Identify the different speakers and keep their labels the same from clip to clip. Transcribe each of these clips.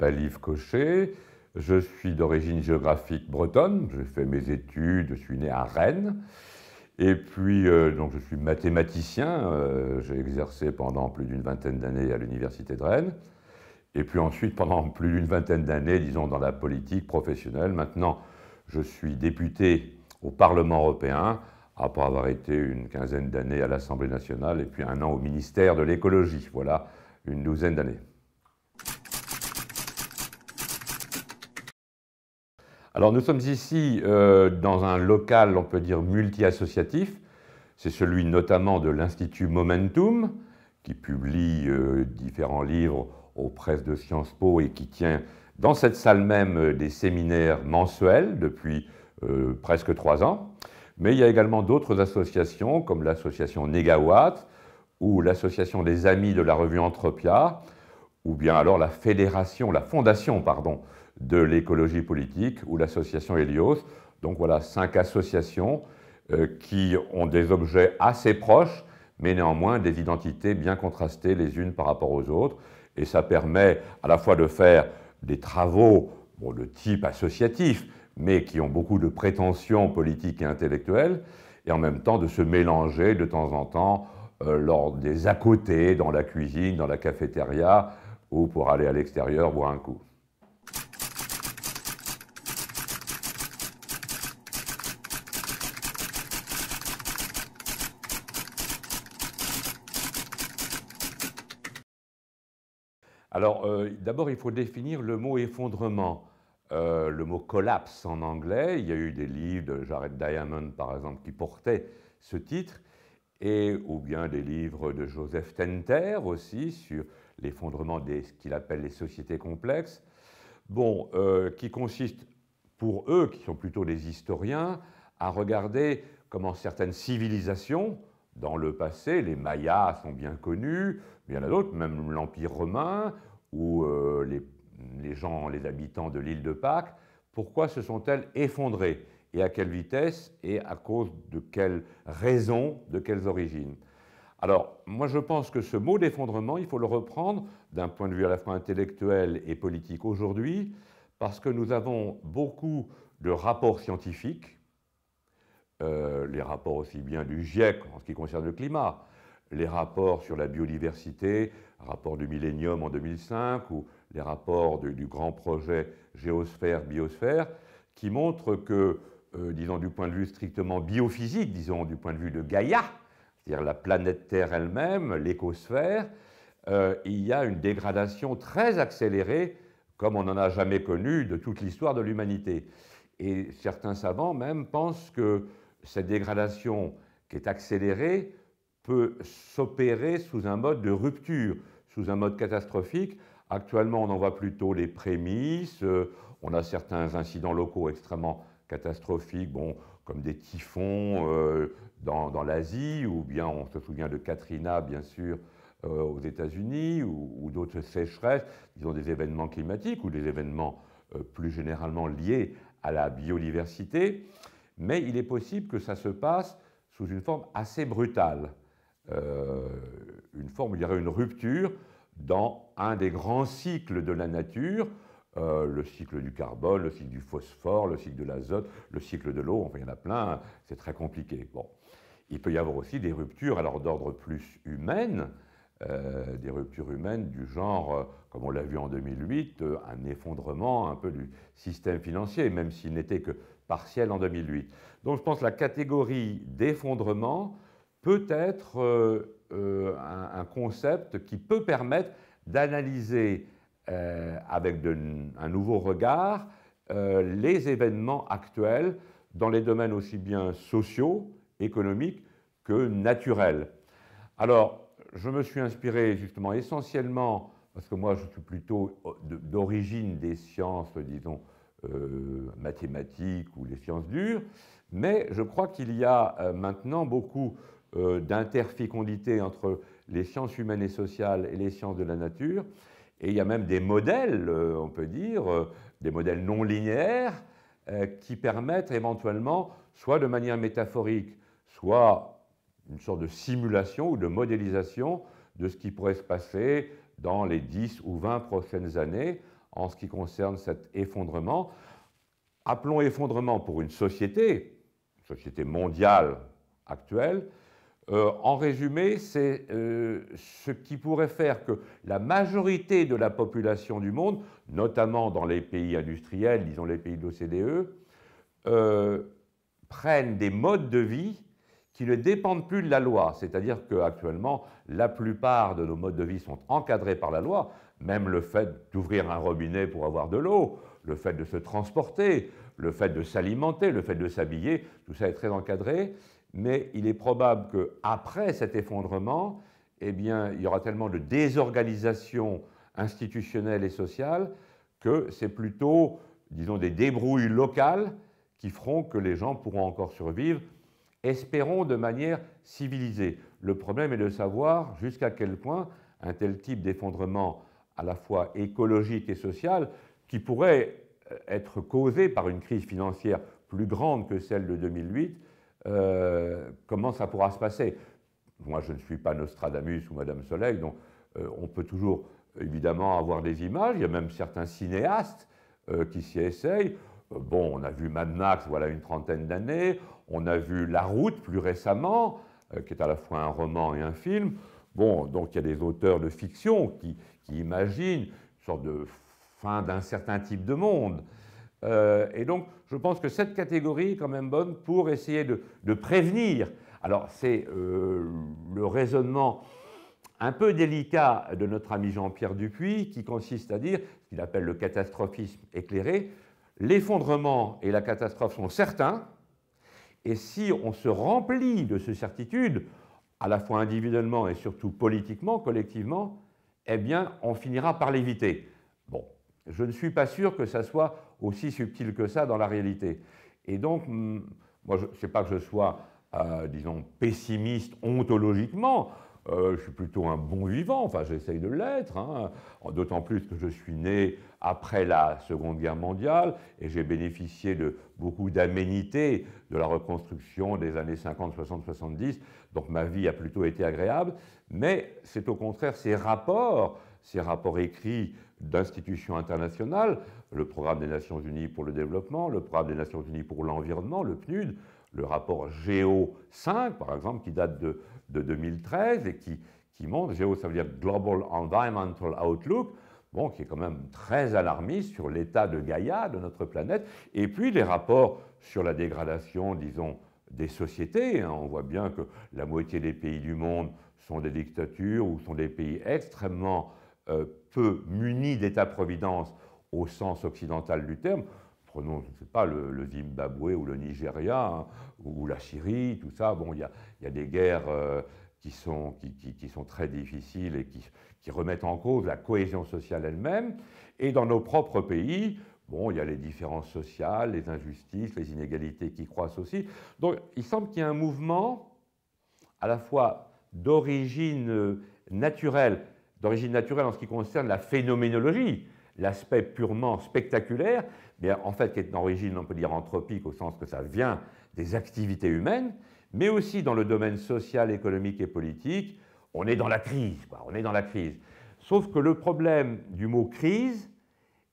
Speaker 1: m'appelle Yves Cochet, je suis d'origine géographique bretonne, j'ai fait mes études, je suis né à Rennes. Et puis, euh, donc, je suis mathématicien, euh, j'ai exercé pendant plus d'une vingtaine d'années à l'Université de Rennes. Et puis ensuite, pendant plus d'une vingtaine d'années, disons, dans la politique professionnelle. Maintenant, je suis député au Parlement européen, après avoir été une quinzaine d'années à l'Assemblée nationale et puis un an au ministère de l'écologie. Voilà, une douzaine d'années. Alors nous sommes ici euh, dans un local, on peut dire, multi-associatif. C'est celui notamment de l'Institut Momentum, qui publie euh, différents livres aux presses de Sciences Po et qui tient dans cette salle même euh, des séminaires mensuels depuis presque trois ans. Mais il y a également d'autres associations, comme l'association Negawatt, ou l'association des Amis de la revue Entropia, ou bien alors la fédération, la fondation, pardon, de l'écologie politique ou l'association Helios. Donc voilà, cinq associations euh, qui ont des objets assez proches, mais néanmoins des identités bien contrastées les unes par rapport aux autres. Et ça permet à la fois de faire des travaux de type associatif, mais qui ont beaucoup de prétentions politiques et intellectuelles, et en même temps de se mélanger de temps en temps euh, lors des à côté, dans la cuisine, dans la cafétéria, ou pour aller à l'extérieur boire un coup. Alors, euh, d'abord, il faut définir le mot effondrement. Euh, le mot collapse en anglais, il y a eu des livres de Jared Diamond, par exemple, qui portaient ce titre, et ou bien des livres de Joseph Tenter aussi sur l'effondrement de ce qu'il appelle les sociétés complexes. Bon, euh, qui consiste pour eux, qui sont plutôt des historiens, à regarder comment certaines civilisations, dans le passé, les Mayas sont bien connus, il y en a d'autres, même l'Empire romain ou euh, les, gens, les habitants de l'île de Pâques. Pourquoi se sont-elles effondrées et à quelle vitesse et à cause de quelles raisons, de quelles origines alors, moi je pense que ce mot d'effondrement, il faut le reprendre d'un point de vue à la fois intellectuel et politique aujourd'hui, parce que nous avons beaucoup de rapports scientifiques, euh, les rapports aussi bien du GIEC en ce qui concerne le climat, les rapports sur la biodiversité, rapport du millénium en 2005 ou les rapports du grand projet géosphère-biosphère, qui montrent que, euh, disons du point de vue strictement biophysique, disons du point de vue de Gaïa, c'est-à-dire la planète Terre elle-même, l'écosphère, euh, il y a une dégradation très accélérée, comme on n'en a jamais connu de toute l'histoire de l'humanité. Et certains savants même pensent que cette dégradation qui est accélérée peut s'opérer sous un mode de rupture, sous un mode catastrophique. Actuellement, on en voit plutôt les prémices, euh, on a certains incidents locaux extrêmement catastrophiques, bon, comme des typhons euh, dans, l'Asie, ou bien on se souvient de Katrina, bien sûr, euh, aux États-Unis, ou, d'autres sécheresses, disons des événements climatiques ou des événements plus généralement liés à la biodiversité. Mais il est possible que ça se passe sous une forme assez brutale. Euh, une forme, il y aurait une rupture dans un des grands cycles de la nature, euh, le cycle du carbone, le cycle du phosphore, le cycle de l'azote, le cycle de l'eau, on il y en a plein, hein, c'est très compliqué. Bon. Il peut y avoir aussi des ruptures, alors d'ordre plus humaine, euh, des ruptures humaines du genre, comme on l'a vu en 2008, un effondrement un peu du système financier, même s'il n'était que partiel en 2008. Donc je pense la catégorie d'effondrement peut être euh, euh, un, concept qui peut permettre d'analyser euh, avec un nouveau regard les événements actuels dans les domaines aussi bien sociaux, économiques que naturels. Alors, je me suis inspiré justement essentiellement, parce que moi je suis plutôt d'origine des sciences, disons, mathématiques ou les sciences dures, mais je crois qu'il y a maintenant beaucoup euh, d'interfécondité entre les sciences humaines et sociales et les sciences de la nature. Et il y a même des modèles, euh, on peut dire, euh, des modèles non linéaires, qui permettent éventuellement, soit de manière métaphorique, soit une sorte de simulation ou de modélisation de ce qui pourrait se passer dans les 10 ou 20 prochaines années en ce qui concerne cet effondrement. Appelons effondrement pour une société, une société mondiale actuelle, euh, en résumé, c'est euh, ce qui pourrait faire que la majorité de la population du monde, notamment dans les pays industriels, disons les pays de l'OCDE, euh, prennent des modes de vie qui ne dépendent plus de la loi. C'est-à-dire qu'actuellement, la plupart de nos modes de vie sont encadrés par la loi, même le fait d'ouvrir un robinet pour avoir de l'eau, le fait de se transporter, le fait de s'alimenter, le fait de s'habiller, tout ça est très encadré mais il est probable qu'après cet effondrement, eh bien, il y aura tellement de désorganisation institutionnelle et sociale que c'est plutôt, disons, des débrouilles locales qui feront que les gens pourront encore survivre, espérons de manière civilisée. Le problème est de savoir jusqu'à quel point un tel type d'effondrement à la fois écologique et social, qui pourrait euh, être causé par une crise financière plus grande que celle de 2008, euh, comment ça pourra se passer Moi, je ne suis pas Nostradamus ou Madame Soleil, donc euh, on peut toujours évidemment avoir des images. Il y a même certains cinéastes euh, qui s'y essayent. Bon, on a vu Mad Max, voilà une trentaine d'années. On a vu La Route plus récemment, qui est à la fois un roman et un film. Bon, donc il y a des auteurs de fiction qui, imaginent une sorte de fin d'un certain type de monde. Euh, et donc, je pense que cette catégorie est quand même bonne pour essayer de, prévenir. Alors, c'est euh, le raisonnement un peu délicat de notre ami Jean-Pierre Dupuis, qui consiste à dire ce qu'il appelle le catastrophisme éclairé. L'effondrement et la catastrophe sont certains, et si on se remplit de ces certitudes, à la fois individuellement et surtout politiquement, collectivement, eh bien, on finira par l'éviter. Bon, je ne suis pas sûr que ça soit aussi subtil que ça dans la réalité. Et donc, mm, moi, je sais pas que je sois, euh, disons, pessimiste ontologiquement. Euh, je suis plutôt un bon vivant, enfin j'essaye de l'être, hein. d'autant plus que je suis né après la Seconde Guerre mondiale et j'ai bénéficié de beaucoup d'aménités de la reconstruction des années 50, 60, 70, donc ma vie a plutôt été agréable, mais c'est au contraire ces rapports, ces rapports écrits d'institutions internationales, le programme des Nations Unies pour le développement, le programme des Nations Unies pour l'environnement, le PNUD, le rapport GEO 5, par exemple, qui date de, 2013 et qui, qui montre, GEO ça veut dire Global Environmental Outlook, bon, qui est quand même très alarmiste sur l'état de Gaïa, de notre planète, et puis les rapports sur la dégradation, disons, des sociétés. Hein, on voit bien que la moitié des pays du monde sont des dictatures ou sont des pays extrêmement euh, peu muni d'État-providence au sens occidental du terme, prenons, je ne sais pas, le, Zimbabwe ou le Nigeria, hein, ou, la Syrie, tout ça, bon, il y, a, des guerres euh, qui, sont, très difficiles et qui, remettent en cause la cohésion sociale elle-même. Et dans nos propres pays, bon, il y a les différences sociales, les injustices, les inégalités qui croissent aussi. Donc, il semble qu'il y ait un mouvement à la fois d'origine euh, naturelle, d'origine naturelle en ce qui concerne la phénoménologie, l'aspect purement spectaculaire, bien en fait qui est d'origine, on peut dire, anthropique au sens que ça vient des activités humaines, mais aussi dans le domaine social, économique et politique, on est dans la crise, on est dans la crise. Sauf que le problème du mot crise,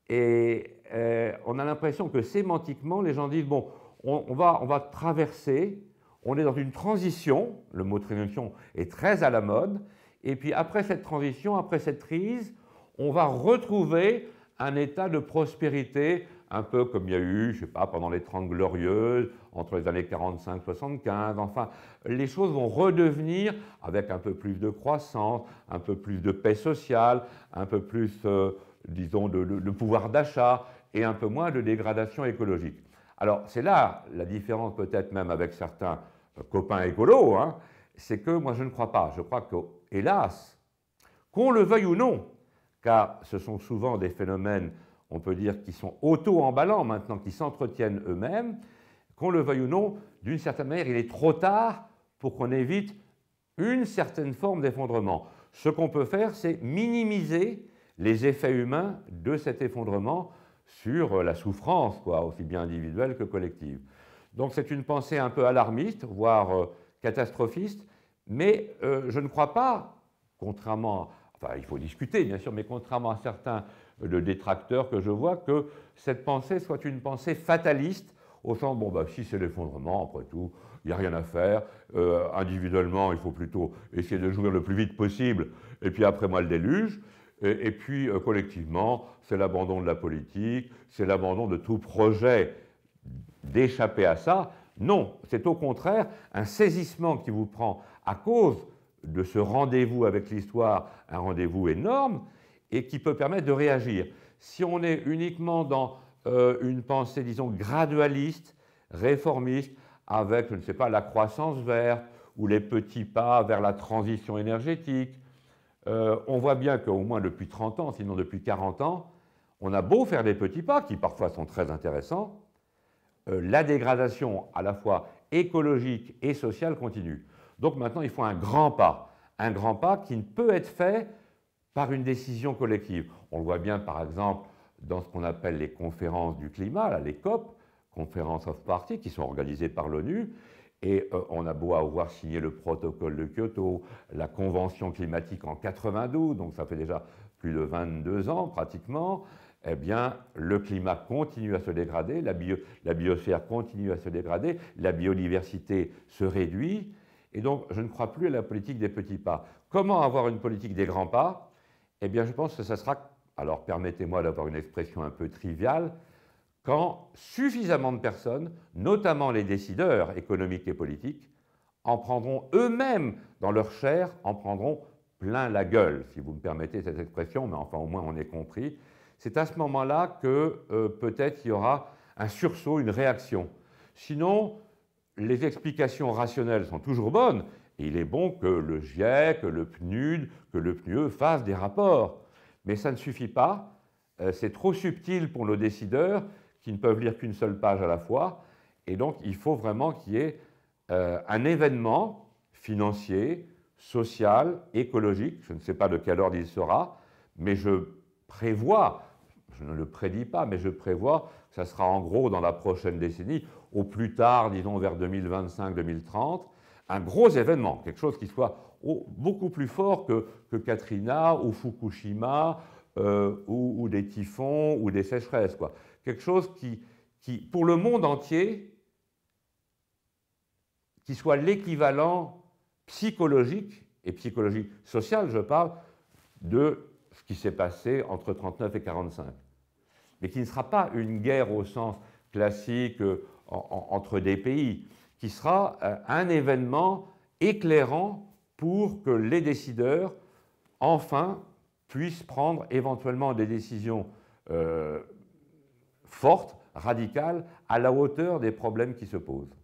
Speaker 1: et euh, on a l'impression que sémantiquement, les gens disent, bon, on, va, on va traverser, on est dans une transition, le mot transition est très à la mode, et puis après cette transition, après cette crise, on va retrouver un état de prospérité, un peu comme il y a eu, je ne sais pas, pendant les 30 glorieuses, entre les années 45-75, enfin, les choses vont redevenir avec un peu plus de croissance, un peu plus de paix sociale, un peu plus, euh, disons, de, pouvoir d'achat et un peu moins de dégradation écologique. Alors, c'est là la différence peut-être même avec certains euh, copains écolos, hein, c'est que moi je ne crois pas, je crois que hélas, qu'on le veuille ou non, car ce sont souvent des phénomènes, on peut dire, qui sont auto-emballants maintenant, qui s'entretiennent eux-mêmes, qu'on le veuille ou non, d'une certaine manière, il est trop tard pour qu'on évite une certaine forme d'effondrement. Ce qu'on peut faire, c'est minimiser les effets humains de cet effondrement sur la souffrance, quoi, aussi bien individuelle que collective. Donc c'est une pensée un peu alarmiste, voire euh, catastrophiste, mais euh, je ne crois pas, contrairement, enfin il faut discuter bien sûr, mais contrairement à certains euh, de détracteurs que je vois, que cette pensée soit une pensée fataliste, au sens, bon, bah, si c'est l'effondrement, après tout, il n'y a rien à faire. Euh, individuellement, il faut plutôt essayer de jouer le plus vite possible, et puis après moi le déluge. Et, puis collectivement, c'est l'abandon de la politique, c'est l'abandon de tout projet d'échapper à ça. Non, c'est au contraire un saisissement qui vous prend à cause de ce rendez-vous avec l'histoire, un rendez-vous énorme, et qui peut permettre de réagir. Si on est uniquement dans euh, une pensée, disons, gradualiste, réformiste, avec, je ne sais pas, la croissance verte ou les petits pas vers la transition énergétique, euh, on voit bien qu'au moins depuis 30 ans, sinon depuis 40 ans, on a beau faire des petits pas, qui parfois sont très intéressants, euh, la dégradation à la fois écologique et sociale continue. Donc maintenant, il faut un grand pas, un grand pas qui ne peut être fait par une décision collective. On le voit bien, par exemple, dans ce qu'on appelle les conférences du climat, les COP, Conférences of Parties, qui sont organisées par l'ONU. Et euh, on a beau avoir signé le protocole de Kyoto, la convention climatique en 92, donc ça fait déjà plus de 22 ans pratiquement, eh bien, le climat continue à se dégrader, la biosphère continue à se dégrader, la biodiversité se réduit, et donc, je ne crois plus à la politique des petits pas. Comment avoir une politique des grands pas Eh bien, je pense que ça sera, alors permettez-moi d'avoir une expression un peu triviale, quand suffisamment de personnes, notamment les décideurs économiques et politiques, en prendront eux-mêmes dans leur chair, en prendront plein la gueule, si vous me permettez cette expression, mais enfin au moins on est compris. C'est à ce moment-là que euh, peut-être il y aura un sursaut, une réaction. Sinon, les explications rationnelles sont toujours bonnes, et il est bon que le GIEC, que le PNUD, que le PNUE fassent des rapports. Mais ça ne suffit pas, euh, c'est trop subtil pour nos décideurs qui ne peuvent lire qu'une seule page à la fois, et donc il faut vraiment qu'il y ait euh, un événement financier, social, écologique, je ne sais pas de quelle ordre il sera, mais je prévois je ne le prédis pas, mais je prévois que ça sera en gros dans la prochaine décennie, au plus tard, disons vers 2025-2030, un gros événement, quelque chose qui soit beaucoup plus fort que, Katrina ou Fukushima euh, ou, des typhons ou des sécheresses. Quoi. Quelque chose qui, qui, pour le monde entier, qui soit l'équivalent psychologique, et psychologique social, je parle, de ce qui s'est passé entre 39 et 1945 mais qui ne sera pas une guerre au sens classique euh, entre des pays, qui sera euh, un événement éclairant pour que les décideurs, enfin, puissent prendre éventuellement des décisions euh, fortes, radicales, à la hauteur des problèmes qui se posent.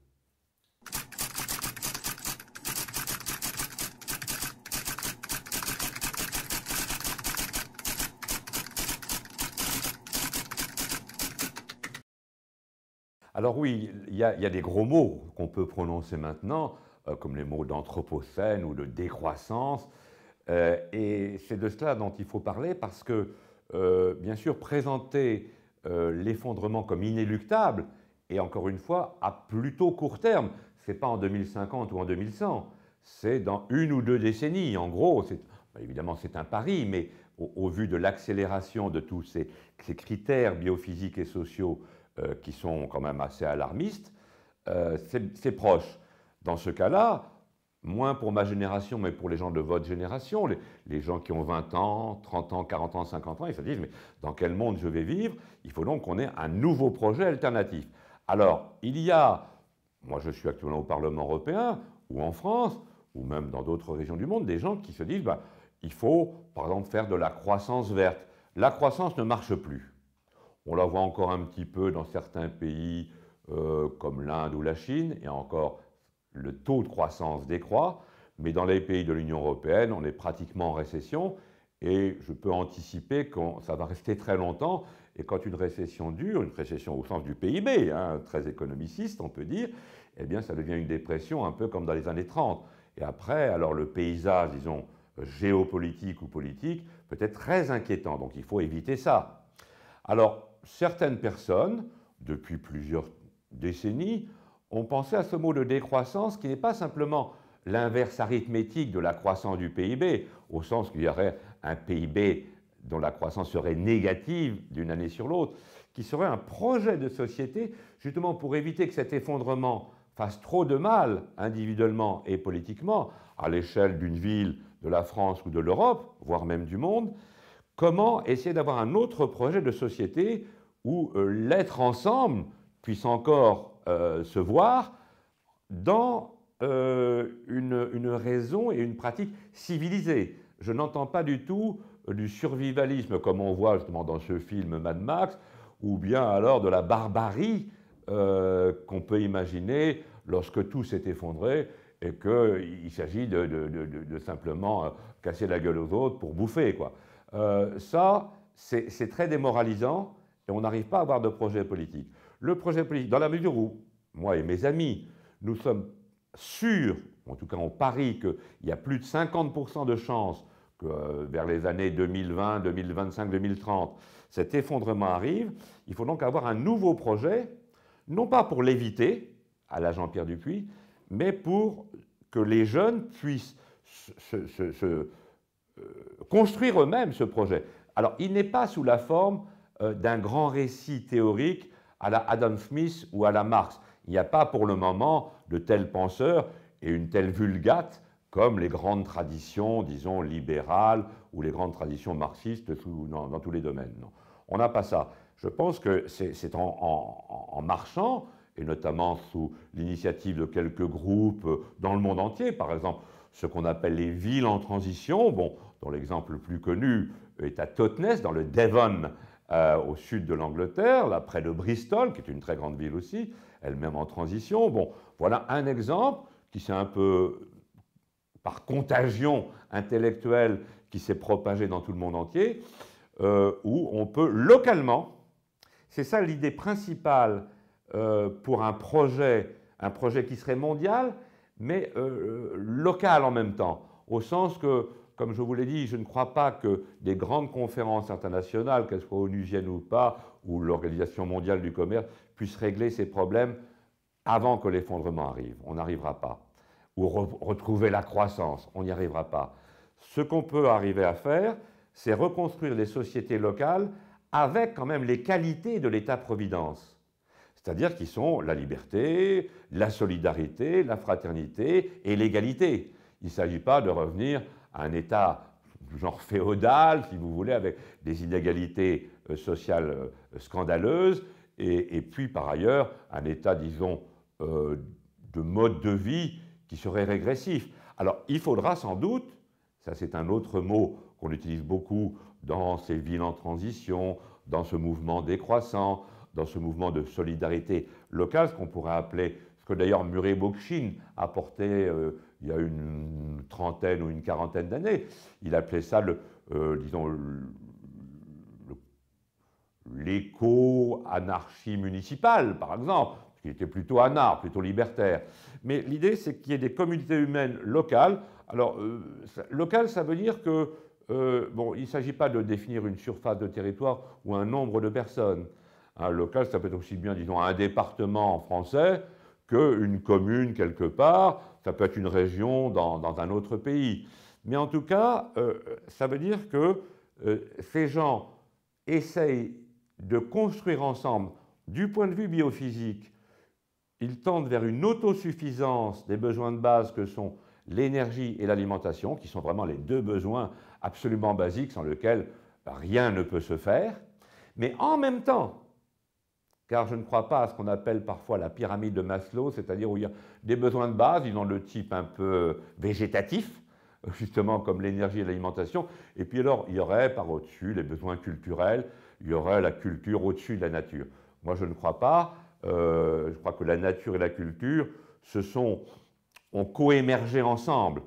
Speaker 1: Alors oui, il y, a des gros mots qu'on peut prononcer maintenant, euh, comme les mots d'anthropocène ou de décroissance, euh, et c'est de cela dont il faut parler parce que, euh, bien sûr, présenter l'effondrement comme inéluctable, et encore une fois, à plutôt court terme, ce n'est pas en 2050 ou en 2100, c'est dans une ou deux décennies, en gros. Évidemment, c'est un pari, mais au, vu de l'accélération de tous ces critères biophysiques et sociaux euh, qui sont quand même assez alarmistes, euh, c'est proche. Dans ce cas-là, moins pour ma génération, mais pour les gens de votre génération, les, gens qui ont 20 ans, 30 ans, 40 ans, 50 ans, ils se disent, mais dans quel monde je vais vivre Il faut donc qu'on ait un nouveau projet alternatif. Alors, il y a, moi je suis actuellement au Parlement européen, ou en France, ou même dans d'autres régions du monde, des gens qui se disent, bah, il faut, par exemple, faire de la croissance verte. La croissance ne marche plus. On la voit encore un petit peu dans certains pays euh, comme l'Inde ou la Chine, et encore le taux de croissance décroît, mais dans les pays de l'Union européenne, on est pratiquement en récession, et je peux anticiper que ça va rester très longtemps, et quand une récession dure, une récession au sens du PIB, hein, très économiciste on peut dire, eh bien ça devient une dépression un peu comme dans les années 30. Et après, alors le paysage, disons, géopolitique ou politique peut être très inquiétant, donc il faut éviter ça. Alors, certaines personnes, depuis plusieurs décennies, ont pensé à ce mot de décroissance qui n'est pas simplement l'inverse arithmétique de la croissance du PIB, au sens qu'il y aurait un PIB dont la croissance serait négative d'une année sur l'autre, qui serait un projet de société, justement pour éviter que cet effondrement fasse trop de mal individuellement et politiquement à l'échelle d'une ville, de la France ou de l'Europe, voire même du monde, Comment essayer d'avoir un autre projet de société où euh, l'être ensemble puisse encore euh, se voir dans euh, une, raison et une pratique civilisée. Je n'entends pas du tout du survivalisme comme on voit justement dans ce film Mad Max, ou bien alors de la barbarie qu'on peut imaginer lorsque tout s'est effondré et qu'il s'agit de, de, simplement casser la gueule aux autres pour bouffer. quoi. Euh, ça, c'est très démoralisant et on n'arrive pas à avoir de projet politique. Le projet politique, dans la mesure où, moi et mes amis, nous sommes sûrs, en tout cas on parie qu'il y a plus de 50% de chances que euh, vers les années 2020, 2025, 2030, cet effondrement arrive, il faut donc avoir un nouveau projet, non pas pour l'éviter, à la Jean-Pierre Dupuis, mais pour que les jeunes puissent se euh, construire eux-mêmes ce projet. Alors, il n'est pas sous la forme euh, d'un grand récit théorique à la Adam Smith ou à la Marx. Il n'y a pas pour le moment de tels penseurs et une telle vulgate comme les grandes traditions, disons, libérales ou les grandes traditions marxistes dans, tous les domaines. On n'a pas ça. Je pense que c'est en, marchant, et notamment sous l'initiative de quelques groupes euh, dans le monde entier, par exemple, ce qu'on appelle les villes en transition. Bon, dont l'exemple le plus connu est à Totnes, dans le Devon, euh, au sud de l'Angleterre, là près de Bristol, qui est une très grande ville aussi, elle-même en transition. Bon, voilà un exemple qui s'est un peu, par contagion intellectuelle, qui s'est propagé dans tout le monde entier, euh, où on peut localement, c'est ça l'idée principale euh, pour un projet, un projet qui serait mondial, mais local en même temps, au sens que comme je vous l'ai dit, je ne crois pas que des grandes conférences internationales, qu'elles soient onusiennes ou pas, ou l'Organisation mondiale du commerce, puissent régler ces problèmes avant que l'effondrement arrive. On n'arrivera pas. Ou retrouver la croissance, on n'y arrivera pas. Ce qu'on peut arriver à faire, c'est reconstruire les sociétés locales avec quand même les qualités de l'État-providence. C'est-à-dire qui sont la liberté, la solidarité, la fraternité et l'égalité. Il ne s'agit pas de revenir un État genre féodal, si vous voulez, avec des inégalités euh, sociales euh, scandaleuses, et, puis par ailleurs un État, disons, euh, de mode de vie qui serait régressif. Alors il faudra sans doute, ça c'est un autre mot qu'on utilise beaucoup dans ces villes en transition, dans ce mouvement décroissant, dans ce mouvement de solidarité locale, ce qu'on pourrait appeler, ce que d'ailleurs Murray Bookchin apportait il y a une trentaine ou une quarantaine d'années. Il appelait ça, le, euh, disons, l'éco-anarchie municipale, par exemple, qui était plutôt anarch, plutôt libertaire. Mais l'idée, c'est qu'il y ait des communautés humaines locales. Alors, euh, local, ça veut dire que, euh, bon, il ne s'agit pas de définir une surface de territoire ou un nombre de personnes. local, ça peut être aussi bien, disons, un département en français qu'une commune quelque part, ça peut être une région dans, un autre pays. Mais en tout cas, euh, ça veut dire que euh, ces gens essayent de construire ensemble, du point de vue biophysique, ils tendent vers une autosuffisance des besoins de base que sont l'énergie et l'alimentation, qui sont vraiment les deux besoins absolument basiques sans lesquels rien ne peut se faire. Mais en même temps, car je ne crois pas à ce qu'on appelle parfois la pyramide de Maslow, c'est-à-dire où il y a des besoins de base, ils ont le type un peu végétatif, justement comme l'énergie et l'alimentation, et puis alors il y aurait par au-dessus les besoins culturels, il y aurait la culture au-dessus de la nature. Moi je ne crois pas, euh, je crois que la nature et la culture se sont, ont coémergé ensemble.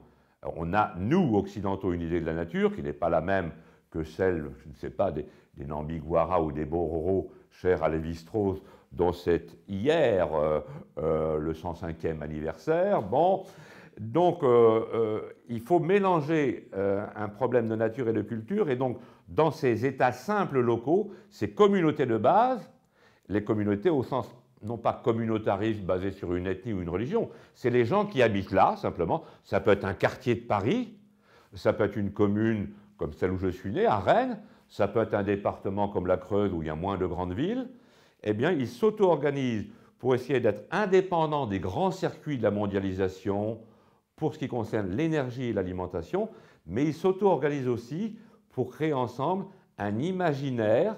Speaker 1: on a, nous, occidentaux, une idée de la nature qui n'est pas la même que celle, je ne sais pas, des, des Nambiguara ou des Bororo cher à Lévi-Strauss, dont c'est hier euh, euh, le 105e anniversaire. Bon, donc euh, il faut mélanger un problème de nature et de culture, et donc dans ces États simples locaux, ces communautés de base, les communautés au sens non pas communautariste basé sur une ethnie ou une religion, c'est les gens qui habitent là, simplement. Ça peut être un quartier de Paris, ça peut être une commune comme celle où je suis né, à Rennes, ça peut être un département comme la Creuse où il y a moins de grandes villes, eh bien, ils s'auto-organisent pour essayer d'être indépendants des grands circuits de la mondialisation pour ce qui concerne l'énergie et l'alimentation, mais ils s'auto-organisent aussi pour créer ensemble un imaginaire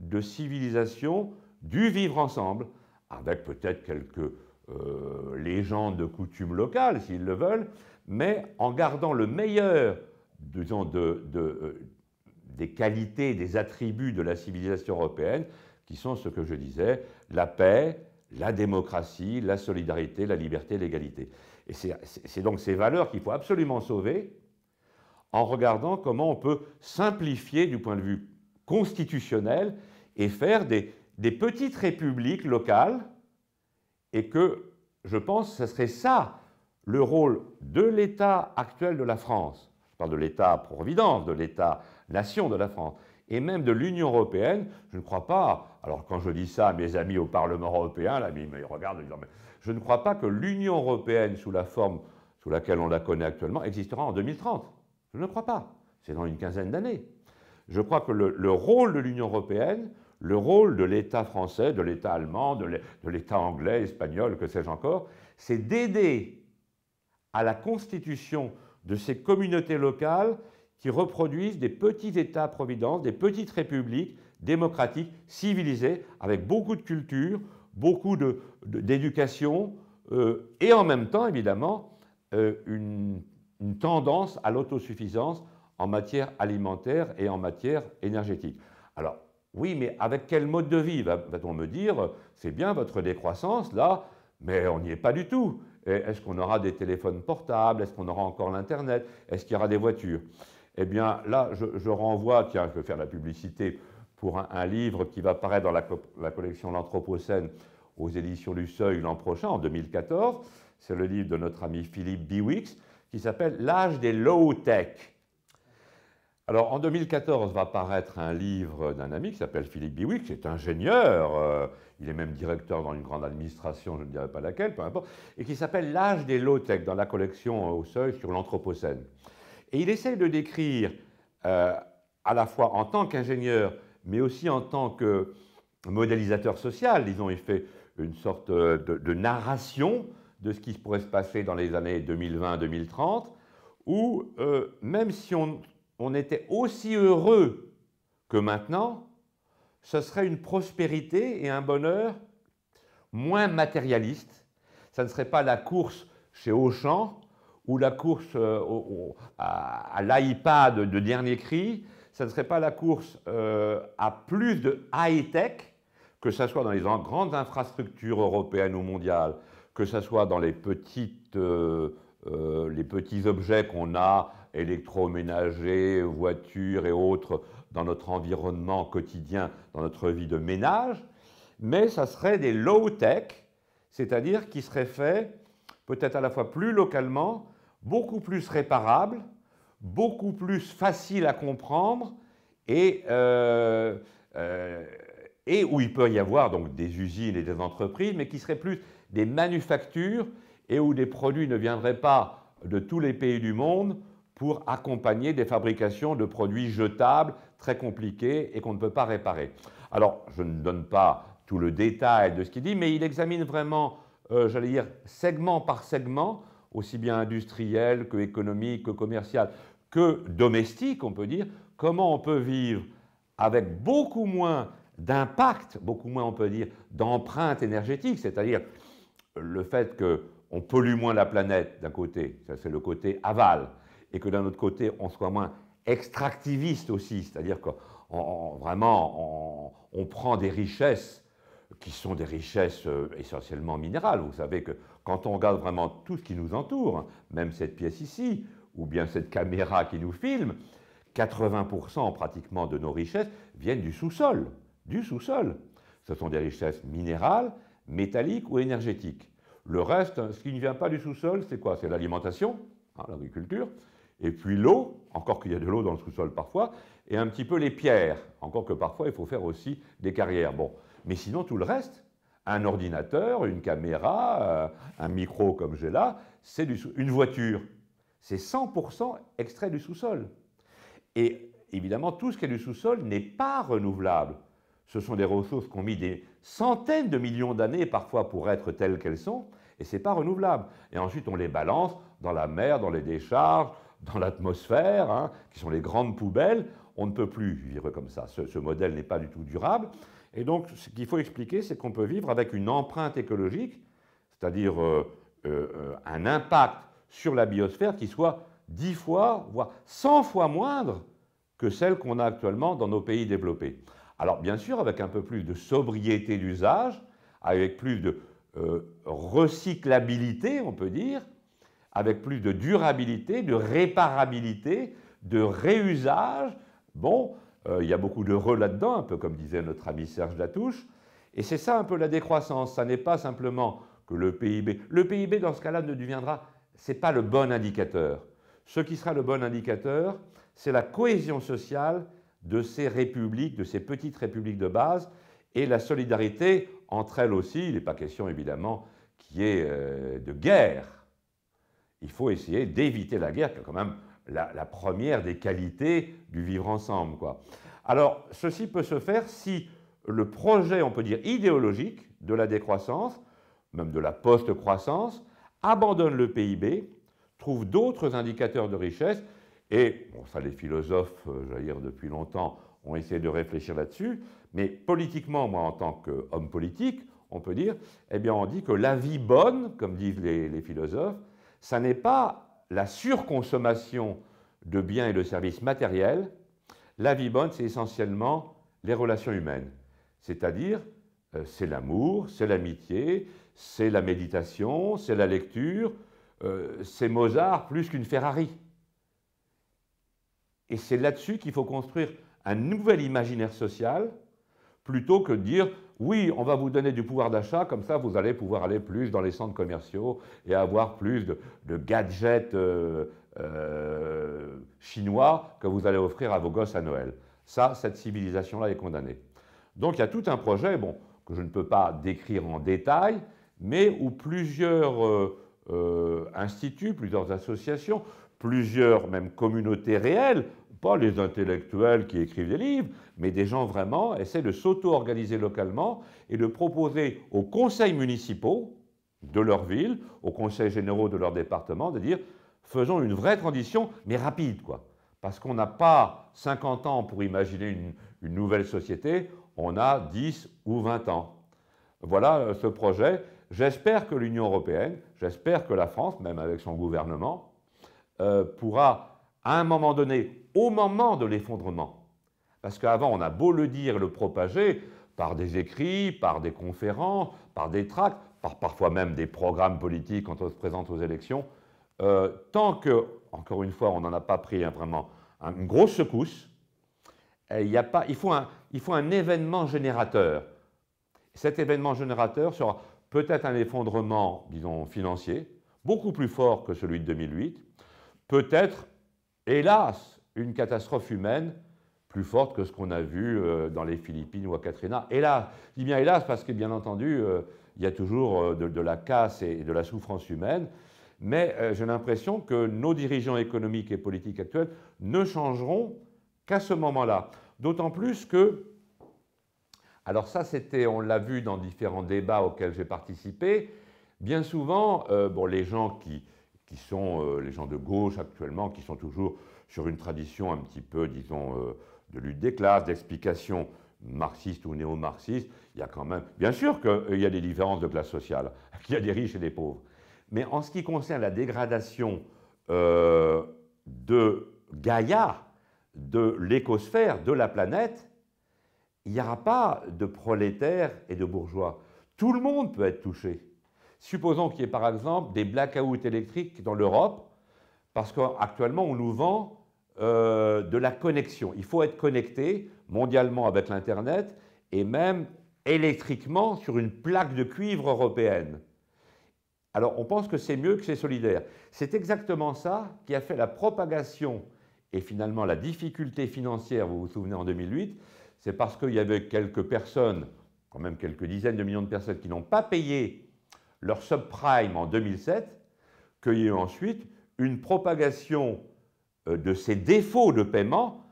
Speaker 1: de civilisation du vivre ensemble, avec peut-être quelques euh, légendes de coutumes locales s'ils le veulent, mais en gardant le meilleur disons, de, de, euh, des qualités, des attributs de la civilisation européenne, qui sont ce que je disais, la paix, la démocratie, la solidarité, la liberté, l'égalité. Et c'est donc ces valeurs qu'il faut absolument sauver en regardant comment on peut simplifier du point de vue constitutionnel et faire des, petites républiques locales et que, je pense, ce serait ça le rôle de l'État actuel de la France. Je parle de l'État-providence, de l'État nation de la France et même de l'Union européenne, je ne crois pas, alors quand je dis ça à mes amis au Parlement européen, là, ils me regardent, je ne crois pas que l'Union européenne, sous la forme sous laquelle on la connaît actuellement, existera en 2030. Je ne crois pas. C'est dans une quinzaine d'années. Je crois que le rôle de l'Union européenne, le rôle de l'État français, de l'État allemand, de l'État anglais, espagnol, que sais-je encore, c'est d'aider à la constitution de ces communautés locales qui reproduisent des petits États-providence, des petites républiques démocratiques, civilisées, avec beaucoup de culture, beaucoup d'éducation, de, euh, et en même temps, évidemment, euh, une, une tendance à l'autosuffisance en matière alimentaire et en matière énergétique. Alors, oui, mais avec quel mode de vie va-t-on me dire C'est bien votre décroissance, là, mais on n'y est pas du tout. Est-ce qu'on aura des téléphones portables Est-ce qu'on aura encore l'Internet Est-ce qu'il y aura des voitures eh bien là, je, renvoie, tiens, je vais faire la publicité pour un, livre qui va paraître dans la, collection L'Anthropocène aux éditions du Seuil l'an prochain, en 2014. C'est le livre de notre ami Philippe Biwix qui s'appelle L'âge des low-tech. Alors en 2014 va paraître un livre d'un ami qui s'appelle Philippe Biwix, qui est ingénieur, euh, il est même directeur dans une grande administration, je ne dirais pas laquelle, peu importe, et qui s'appelle L'âge des low-tech dans la collection euh, au seuil sur l'Anthropocène. Et il essaye de décrire, euh, à la fois en tant qu'ingénieur, mais aussi en tant que modélisateur social, disons, il fait une sorte euh, de, narration de ce qui pourrait se passer dans les années 2020-2030, où euh, même si on, était aussi heureux que maintenant, ce serait une prospérité et un bonheur moins matérialiste. Ça ne serait pas la course chez Auchan ou la course euh, à, l'iPad de dernier cri, ça ne serait pas la course euh, à plus de high-tech, que ce soit dans les grandes infrastructures européennes ou mondiales, que ce soit dans les, petites, euh, les petits objets qu'on a, électroménagers, voitures et autres, dans notre environnement quotidien, dans notre vie de ménage, mais ça serait des low-tech, c'est-à-dire qui seraient faits peut-être à la fois plus localement, beaucoup plus réparable, beaucoup plus facile à comprendre euh, euh, et, où il peut y avoir donc des usines et des entreprises, mais qui seraient plus des manufactures et où des produits ne viendraient pas de tous les pays du monde pour accompagner des fabrications de produits jetables très compliqués et qu'on ne peut pas réparer. Alors, je ne donne pas tout le détail de ce qu'il dit, mais il examine vraiment, euh, j'allais dire, segment par segment, aussi bien industriel que économique, que commerciale, que domestique, on peut dire, comment on peut vivre avec beaucoup moins d'impact, beaucoup moins, on peut dire, d'empreinte énergétique, c'est-à-dire le fait qu'on pollue moins la planète d'un côté, ça c'est le côté aval, et que d'un autre côté, on soit moins extractiviste aussi, c'est-à-dire qu'on vraiment, on, prend des richesses qui sont des richesses euh, essentiellement minérales. Vous savez que quand on regarde vraiment tout ce qui nous entoure, même cette pièce ici, ou bien cette caméra qui nous filme, 80% pratiquement de nos richesses viennent du sous-sol, du sous-sol. Ce sont des richesses minérales, métalliques ou énergétiques. Le reste, ce qui ne vient pas du sous-sol, c'est quoi C'est l'alimentation, hein, l'agriculture, et puis l'eau, encore qu'il y a de l'eau dans le sous-sol parfois, et un petit peu les pierres, encore que parfois il faut faire aussi des carrières. Bon, mais sinon tout le reste, un ordinateur, une caméra, euh, un micro comme j'ai là, c'est une voiture. C'est 100% extrait du sous-sol. Et évidemment, tout ce qui est du sous-sol n'est pas renouvelable. Ce sont des ressources qu'on ont mis des centaines de millions d'années parfois pour être telles qu'elles sont, et ce n'est pas renouvelable. Et ensuite, on les balance dans la mer, dans les décharges, dans l'atmosphère, hein, qui sont les grandes poubelles. On ne peut plus vivre comme ça. ce modèle n'est pas du tout durable. Et donc, ce qu'il faut expliquer, c'est qu'on peut vivre avec une empreinte écologique, c'est-à-dire euh, euh, euh, un impact sur la biosphère qui soit 10 fois, voire 100 fois moindre que celle qu'on a actuellement dans nos pays développés. Alors, bien sûr, avec un peu plus de sobriété d'usage, avec plus de recyclabilité, on peut dire, avec plus de durabilité, de réparabilité, de réusage, bon, euh, il y a beaucoup de re là-dedans, un peu comme disait notre ami Serge Latouche. Et c'est ça un peu la décroissance. Ça n'est pas simplement que le PIB. Le PIB, dans ce cas-là, ne deviendra. c'est pas le bon indicateur. Ce qui sera le bon indicateur, c'est la cohésion sociale de ces républiques, de ces petites républiques de base, et la solidarité entre elles aussi. Il n'est pas question, évidemment, qu'il y ait euh, de guerre. Il faut essayer d'éviter la guerre, quand même la, première des qualités du vivre ensemble. Quoi. Alors, ceci peut se faire si le projet, on peut dire, idéologique de la décroissance, même de la post-croissance, abandonne le PIB, trouve d'autres indicateurs de richesse, et, bon, ça les philosophes, euh, j'allais dire, depuis longtemps, ont essayé de réfléchir là-dessus, mais politiquement, moi, en tant qu'homme politique, on peut dire, eh bien, on dit que la vie bonne, comme disent les, les philosophes, ça n'est pas la surconsommation de biens et de services matériels, la vie bonne, c'est essentiellement les relations humaines. C'est-à-dire, euh, c'est l'amour, c'est l'amitié, c'est la méditation, c'est la lecture, euh, c'est Mozart plus qu'une Ferrari. Et c'est là-dessus qu'il faut construire un nouvel imaginaire social plutôt que de dire oui, on va vous donner du pouvoir d'achat, comme ça vous allez pouvoir aller plus dans les centres commerciaux et avoir plus de, gadgets euh, euh, chinois que vous allez offrir à vos gosses à Noël. Ça, cette civilisation-là est condamnée. Donc il y a tout un projet, bon, que je ne peux pas décrire en détail, mais où plusieurs euh, instituts, plusieurs associations, plusieurs même communautés réelles, pas les intellectuels qui écrivent des livres, mais des gens vraiment essaient de s'auto-organiser localement et de proposer aux conseils municipaux de leur ville, aux conseils généraux de leur département, de dire faisons une vraie transition, mais rapide, quoi. Parce qu'on n'a pas 50 ans pour imaginer une, nouvelle société, on a 10 ou 20 ans. Voilà euh, ce projet. J'espère que l'Union européenne, j'espère que la France, même avec son gouvernement, euh, pourra à un moment donné au moment de l'effondrement. Parce qu'avant, on a beau le dire et le propager par des écrits, par des conférences, par des tracts, par parfois même des programmes politiques quand on se présente aux élections, euh, tant que, encore une fois, on n'en a pas pris vraiment une grosse secousse, euh, il, y a pas, il, faut un, il faut un événement générateur. Cet événement générateur sera peut-être un effondrement, disons, financier, beaucoup plus fort que celui de 2008, peut-être, hélas, une catastrophe humaine plus forte que ce qu'on a vu euh, dans les Philippines ou à Katrina. Hélas, je dis bien hélas parce que bien entendu, euh, il y a toujours euh, de, la casse et de la souffrance humaine, mais j'ai l'impression que nos dirigeants économiques et politiques actuels ne changeront qu'à ce moment-là. D'autant plus que, alors ça c'était, on l'a vu dans différents débats auxquels j'ai participé, bien souvent, bon, les gens qui, qui sont les gens de gauche actuellement, qui sont toujours sur une tradition un petit peu, disons, euh, de lutte des classes, d'explication marxiste ou néo-marxiste, il y a quand même... Bien sûr qu'il euh, y a des différences de classe sociale, qu'il y a des riches et des pauvres. Mais en ce qui concerne la dégradation euh, de Gaïa, de l'écosphère, de la planète, il n'y aura pas de prolétaires et de bourgeois. Tout le monde peut être touché. Supposons qu'il y ait par exemple des blackouts électriques dans l'Europe parce qu'actuellement, on nous vend euh, de la connexion. Il faut être connecté mondialement avec l'Internet et même électriquement sur une plaque de cuivre européenne. Alors on pense que c'est mieux que c'est solidaire. C'est exactement ça qui a fait la propagation et finalement la difficulté financière, vous vous souvenez, en 2008. C'est parce qu'il y avait quelques personnes, quand même quelques dizaines de millions de personnes qui n'ont pas payé leur subprime en 2007, qu'il y a eu ensuite une propagation euh, de ces défauts de paiement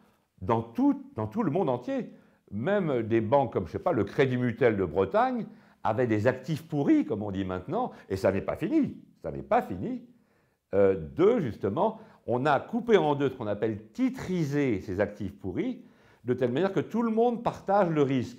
Speaker 1: dans tout, le monde entier. Même des banques comme, je sais pas, le Crédit Mutuel de Bretagne avaient des actifs pourris, comme on dit maintenant, et ça n'est pas fini. Ça n'est pas fini. Euh, justement, on a coupé en deux ce qu'on appelle titriser ces actifs pourris, de telle manière que tout le monde partage le risque.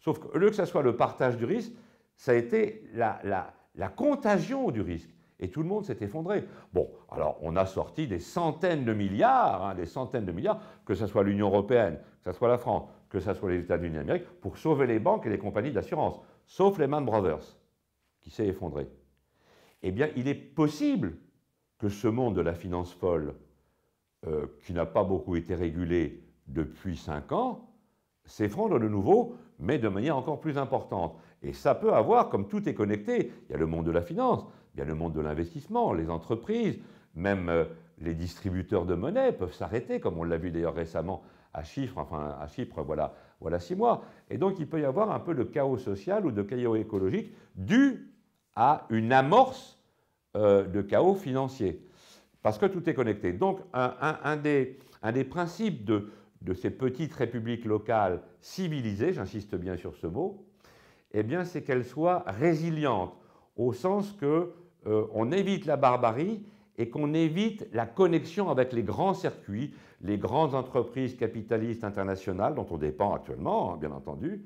Speaker 1: Sauf que lieu que ce soit le partage du risque, ça a été la contagion du risque et tout le monde s'est effondré. Bon, alors on a sorti des centaines de milliards, hein, des centaines de milliards, que ce soit l'Union européenne, que ce soit la France, que ce soit les États-Unis d'Amérique, pour sauver les banques et les compagnies d'assurance, sauf Lehman Brothers, qui s'est effondré. Eh bien, il est possible que ce monde de la finance folle, euh, qui n'a pas beaucoup été régulé depuis cinq ans, s'effondre de nouveau, mais de manière encore plus importante. Et ça peut avoir, comme tout est connecté, il y a le monde de la finance, bien le monde de l'investissement, les entreprises, même euh, les distributeurs de monnaie peuvent s'arrêter, comme on l'a vu d'ailleurs récemment à Chypre, enfin à Chypre, voilà, voilà six mois. Et donc il peut y avoir un peu de chaos social ou de chaos écologique dû à une amorce euh, de chaos financier. Parce que tout est connecté. Donc un, des, principes de, de, ces petites républiques locales civilisées, j'insiste bien sur ce mot, eh bien c'est qu'elles soient résilientes, au sens que euh, on évite la barbarie et qu'on évite la connexion avec les grands circuits, les grandes entreprises capitalistes internationales dont on dépend actuellement, hein, bien entendu,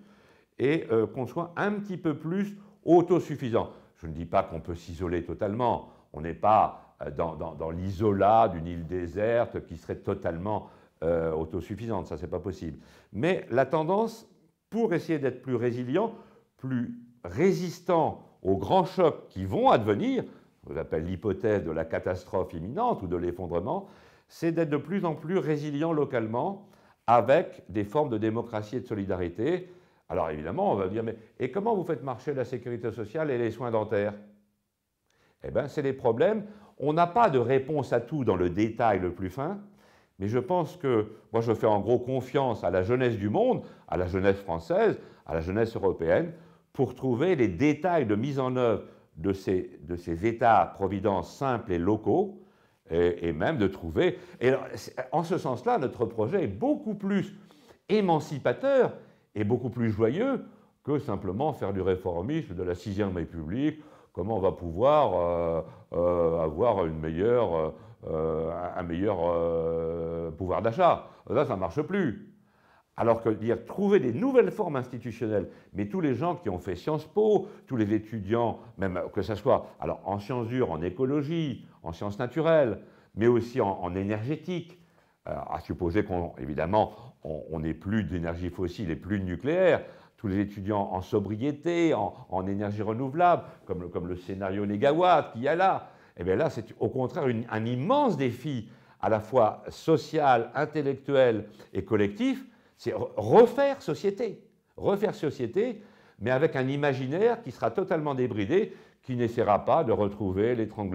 Speaker 1: et euh, qu'on soit un petit peu plus autosuffisant. Je ne dis pas qu'on peut s'isoler totalement, on n'est pas euh, dans, dans, l'isola d'une île déserte qui serait totalement autosuffisante, ça c'est pas possible. Mais la tendance, pour essayer d'être plus résilient, plus résistant aux grands chocs qui vont advenir, on appelle l'hypothèse de la catastrophe imminente ou de l'effondrement, c'est d'être de plus en plus résilient localement avec des formes de démocratie et de solidarité. Alors évidemment, on va dire, mais et comment vous faites marcher la sécurité sociale et les soins dentaires Eh bien, c'est des problèmes. On n'a pas de réponse à tout dans le détail le plus fin, mais je pense que moi, je fais en gros confiance à la jeunesse du monde, à la jeunesse française, à la jeunesse européenne, pour trouver les détails de mise en œuvre de ces, de ces États-providence simples et locaux, et, même de trouver... en ce sens-là, notre projet est beaucoup plus émancipateur et beaucoup plus joyeux que simplement faire du réformisme de la sixième République, comment on va pouvoir euh, euh, avoir une euh, un meilleur pouvoir d'achat. Là, ça ne marche plus. Alors que dire trouver des nouvelles formes institutionnelles, mais tous les gens qui ont fait Sciences Po, tous les étudiants, même que ce soit alors en sciences dures, en écologie, en sciences naturelles, mais aussi en, énergétique, euh, à supposer qu'on évidemment on n'est plus d'énergie fossile et plus de nucléaire, tous les étudiants en sobriété, en, énergie renouvelable, comme le, scénario négawatt qu'il y a là, et eh bien là c'est au contraire un immense défi à la fois social, intellectuel et collectif c'est refaire société. Refaire société, mais avec un imaginaire qui sera totalement débridé, qui n'essaiera pas de retrouver les Trente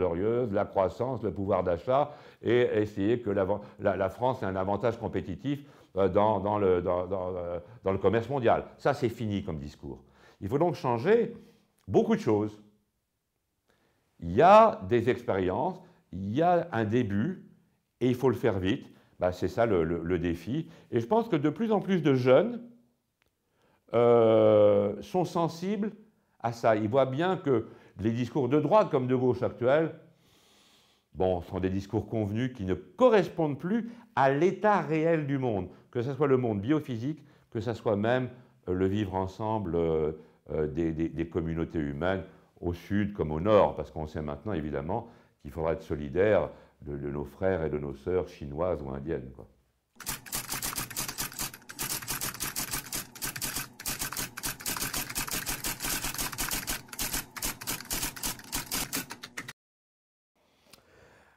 Speaker 1: la croissance, le pouvoir d'achat, et essayer que la, France ait un avantage compétitif euh, euh, dans le, commerce mondial. Ça, c'est fini comme discours. Il faut donc changer beaucoup de choses. Il y a des expériences, il y a un début, et il faut le faire vite. Bah, c'est ça le, défi. Et je pense que de plus en plus de jeunes euh, sont sensibles à ça. Ils voient bien que les discours de droite comme de gauche actuels bon, sont des discours convenus qui ne correspondent plus à l'état réel du monde, que ce soit le monde biophysique, que ce soit même euh, le vivre ensemble euh, des, des communautés humaines au sud comme au nord, parce qu'on sait maintenant évidemment qu'il faudra être solidaire de, nos frères et de nos sœurs chinoises ou indiennes.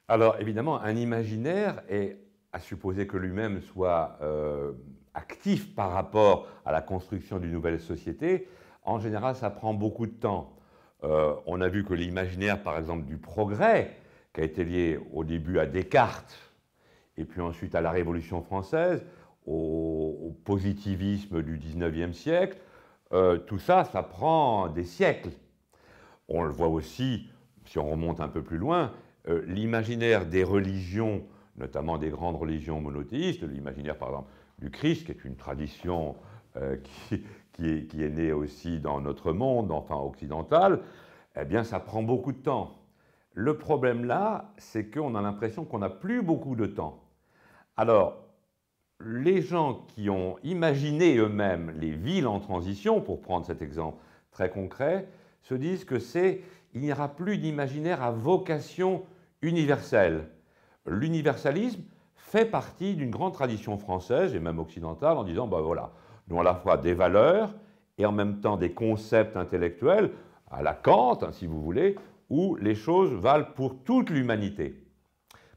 Speaker 1: Alors évidemment, un imaginaire est à supposer que lui-même soit euh, actif par rapport à la construction d'une nouvelle société. En général, ça prend beaucoup de temps. Euh, on a vu que l'imaginaire, par exemple, du progrès, qui a été lié au début à Descartes, et puis ensuite à la Révolution française, au, positivisme du 19e siècle, euh, tout ça, ça prend des siècles. On le voit aussi, si on remonte un peu plus loin, euh, l'imaginaire des religions, notamment des grandes religions monothéistes, l'imaginaire par exemple du Christ, qui est une tradition euh, qui, est, qui, est, née aussi dans notre monde, enfin occidental, eh bien ça prend beaucoup de temps. Le problème là, c'est qu'on a l'impression qu'on n'a plus beaucoup de temps. Alors, les gens qui ont imaginé eux-mêmes les villes en transition, pour prendre cet exemple très concret, se disent que c'est il n'y aura plus d'imaginaire à vocation universelle. L'universalisme fait partie d'une grande tradition française et même occidentale en disant ben voilà, nous à la fois des valeurs et en même temps des concepts intellectuels, à la Kant, hein, si vous voulez, où les choses valent pour toute l'humanité.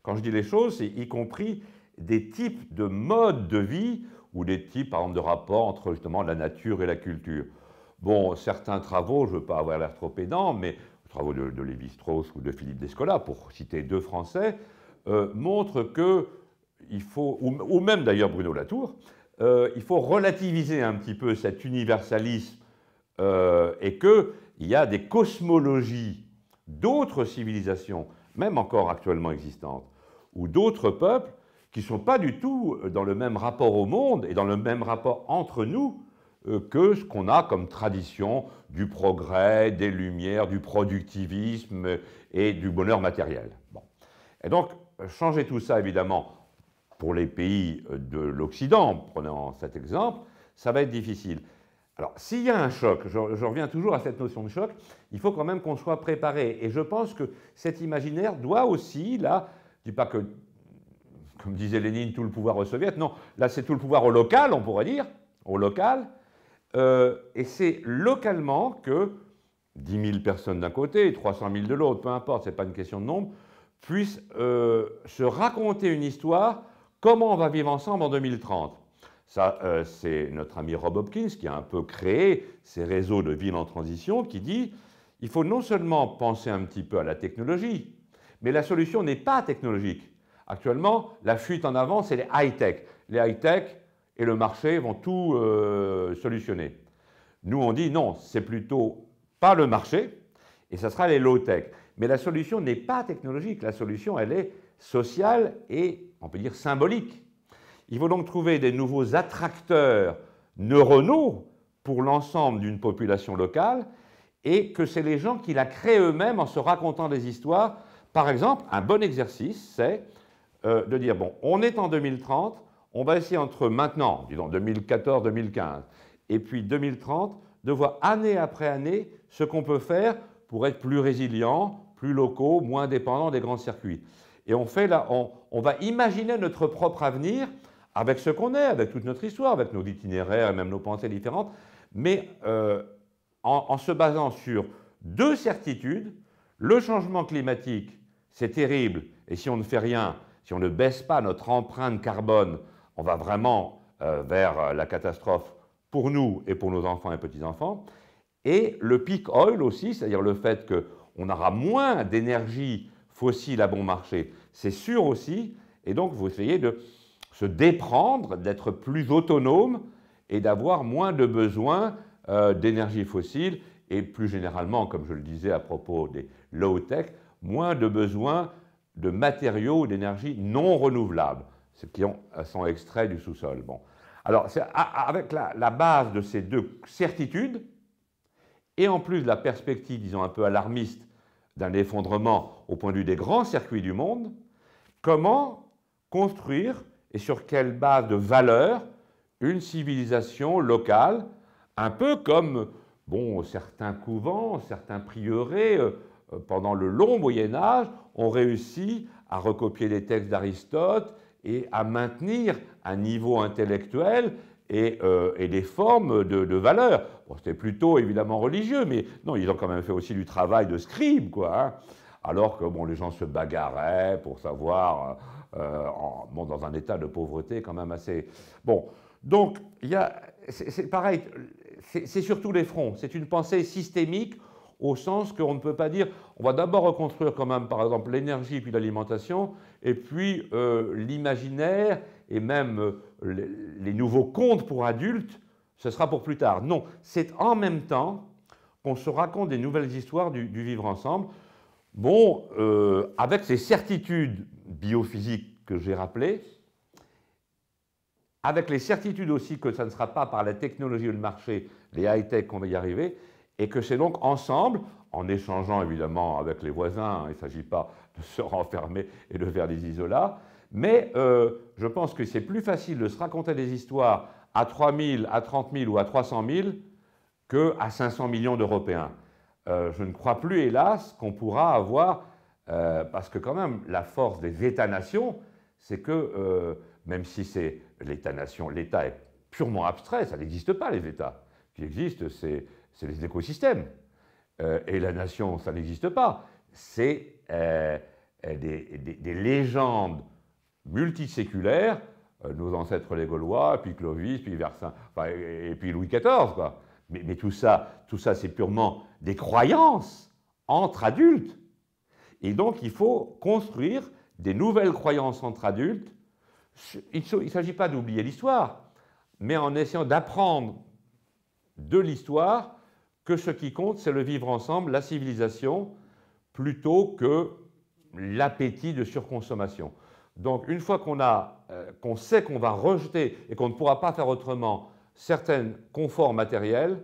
Speaker 1: Quand je dis les choses, c'est y compris des types de modes de vie ou des types, par exemple, de rapports entre justement la nature et la culture. Bon, certains travaux, je ne veux pas avoir l'air trop pédant, mais les travaux de, Lévi-Strauss ou de Philippe Descola, pour citer deux Français, euh, montrent que il faut, ou, même d'ailleurs Bruno Latour, euh, il faut relativiser un petit peu cet universalisme euh, et qu'il y a des cosmologies d'autres civilisations, même encore actuellement existantes, ou d'autres peuples qui ne sont pas du tout euh, dans le même rapport au monde et dans le même rapport entre nous euh, que ce qu'on a comme tradition du progrès, des lumières, du productivisme et du bonheur matériel. Bon. Et donc, changer tout ça, évidemment, pour les pays euh, de l'Occident, prenant cet exemple, ça va être difficile. Alors, s'il y a un choc, je, reviens toujours à cette notion de choc, il faut quand même qu'on soit préparé. Et je pense que cet imaginaire doit aussi, là, je dis pas que, comme disait Lénine, tout le pouvoir au soviets, non, là c'est tout le pouvoir au local, on pourrait dire, au local. Euh, et c'est localement que 10 000 personnes d'un côté 300 000 de l'autre, peu importe, ce n'est pas une question de nombre, puissent euh, se raconter une histoire, comment on va vivre ensemble en 2030. Ça, euh, c'est notre ami Rob Hopkins qui a un peu créé ces réseaux de villes en transition qui dit il faut non seulement penser un petit peu à la technologie, mais la solution n'est pas technologique. Actuellement, la fuite en avant, c'est les high-tech. Les high-tech et le marché vont tout euh, solutionner. Nous, on dit non, c'est plutôt pas le marché, et ce sera les low-tech. Mais la solution n'est pas technologique, la solution, elle est sociale et, on peut dire, symbolique. Il faut donc trouver des nouveaux attracteurs neuronaux pour l'ensemble d'une population locale et que c'est les gens qui la créent eux-mêmes en se racontant des histoires. Par exemple, un bon exercice, c'est euh, de dire, bon, on est en 2030, on va essayer entre maintenant, disons 2014-2015, et puis 2030, de voir année après année ce qu'on peut faire pour être plus résilient, plus locaux, moins dépendants des grands circuits. Et on fait là, on va imaginer notre propre avenir avec ce qu'on est, avec toute notre histoire, avec nos itinéraires et même nos pensées différentes, mais euh, en, se basant sur deux certitudes, le changement climatique, c'est terrible, et si on ne fait rien, si on ne baisse pas notre empreinte carbone, on va vraiment euh, vers la catastrophe pour nous et pour nos enfants et petits-enfants. Et le peak oil aussi, c'est-à-dire le fait qu'on aura moins d'énergie fossile à bon marché, c'est sûr aussi, et donc vous essayez de se déprendre, d'être plus autonome et d'avoir moins de besoins euh, d'énergie fossile et plus généralement, comme je le disais à propos des low-tech, moins de besoins de matériaux ou d'énergie non renouvelables, ce qui euh, sont extraits du sous-sol. Bon. Alors, avec la, la, base de ces deux certitudes, et en plus de la perspective, disons, un peu alarmiste d'un effondrement au point de vue des grands circuits du monde, comment construire et sur quelle base de valeurs une civilisation locale, un peu comme bon, certains couvents, certains prieurés, euh, euh, pendant le long Moyen Âge, ont réussi à recopier les textes d'Aristote et à maintenir un niveau intellectuel et, euh, et des formes de, valeur. valeurs. Bon, C'était plutôt évidemment religieux, mais non, ils ont quand même fait aussi du travail de scribe, quoi. Hein alors que bon, les gens se bagarraient pour savoir, euh, dans un état de pauvreté quand même assez... Bon, donc, il y a, c'est pareil, c'est surtout les fronts, c'est une pensée systémique au sens qu'on ne peut pas dire, on va d'abord reconstruire quand même, par exemple, l'énergie puis l'alimentation, et puis euh, l'imaginaire, et même euh, les, nouveaux contes pour adultes, ce sera pour plus tard. Non, c'est en même temps qu'on se raconte des nouvelles histoires du vivre ensemble. Bon, euh, avec ces certitudes biophysiques que j'ai rappelées, avec les certitudes aussi que ça ne sera pas par la technologie ou le marché, les high-tech, qu'on va y arriver, et que c'est donc ensemble, en échangeant évidemment avec les voisins, hein, il ne s'agit pas de se renfermer et de faire des isolats, mais euh, je pense que c'est plus facile de se raconter des histoires à 3000, à 30 000 ou à 300 000 qu'à 500 millions d'Européens. Euh, je ne crois plus, hélas, qu'on pourra avoir, euh, parce que quand même, la force des États-nations, c'est que, euh, même si c'est l'État-nation, l'État est purement abstrait, ça n'existe pas, les États. Ce qui existe, c'est les écosystèmes. et la nation, ça n'existe pas. C'est des, légendes multiséculaires, nos ancêtres les Gaulois, puis Clovis, puis Versailles, et, puis Louis XIV, quoi. Mais, tout ça, c'est purement des croyances entre adultes. Et donc, il faut construire des nouvelles croyances entre adultes. Il ne s'agit pas d'oublier l'histoire, mais en essayant d'apprendre de l'histoire que ce qui compte, c'est le vivre ensemble, la civilisation, plutôt que l'appétit de surconsommation. Donc, une fois qu'on euh, sait qu'on va rejeter et qu'on ne pourra pas faire autrement certains conforts matériels,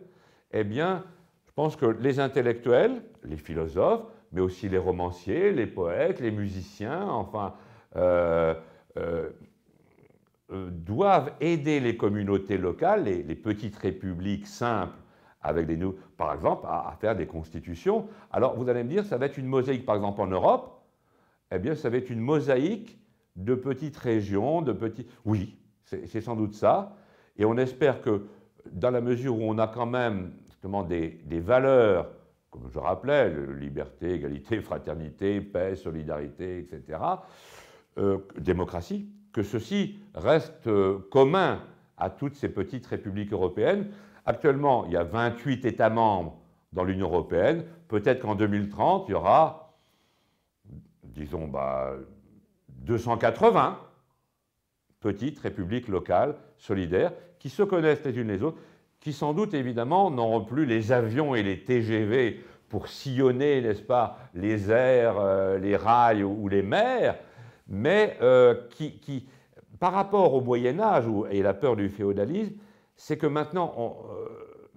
Speaker 1: eh bien, je pense que les intellectuels, les philosophes, mais aussi les romanciers, les poètes, les musiciens, enfin, euh, euh, euh, doivent aider les communautés locales, les, les petites républiques simples, avec des, par exemple, à, à, faire des constitutions. Alors, vous allez me dire, ça va être une mosaïque, par exemple, en Europe. Eh bien, ça va être une mosaïque de petites régions, de petits... Oui, c'est sans doute ça. Et on espère que dans la mesure où on a quand même justement des, valeurs, comme je rappelais, liberté, égalité, fraternité, paix, solidarité, etc., euh, démocratie, que ceci reste euh, commun à toutes ces petites républiques européennes. Actuellement, il y a 28 États membres dans l'Union européenne. Peut-être qu'en 2030, il y aura, disons, 280. Bah, petites républiques locales, solidaires, qui se connaissent les unes les autres, qui sans doute évidemment n'auront plus les avions et les TGV pour sillonner, n'est-ce pas, les airs, euh, les rails ou, les mers, mais euh, qui, par rapport au Moyen Âge et la peur du féodalisme, c'est que maintenant, euh,